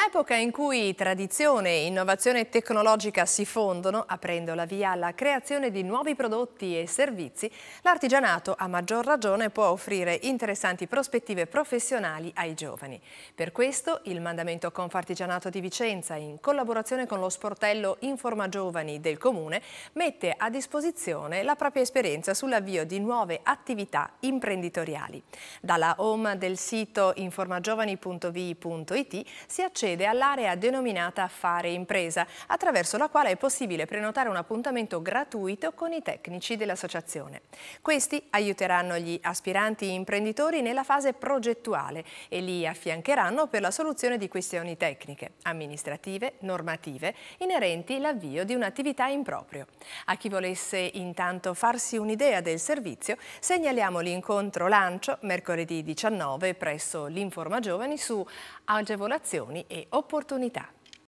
un'epoca in cui tradizione e innovazione tecnologica si fondono, aprendo la via alla creazione di nuovi prodotti e servizi, l'artigianato a maggior ragione può offrire interessanti prospettive professionali ai giovani. Per questo il mandamento Confartigianato di Vicenza, in collaborazione con lo sportello Informa Giovani del Comune, mette a disposizione la propria esperienza sull'avvio di nuove attività imprenditoriali. Dalla home del sito informagiovani.vi.it si accede accede all'area denominata Fare Impresa, attraverso la quale è possibile prenotare un appuntamento gratuito con i tecnici dell'associazione. Questi aiuteranno gli aspiranti imprenditori nella fase progettuale e li affiancheranno per la soluzione di questioni tecniche, amministrative, normative, inerenti l'avvio di un'attività in proprio. A chi volesse intanto farsi un'idea del servizio, segnaliamo l'incontro lancio mercoledì 19 presso l'Informa Giovani su agevolazioni e e opportunità.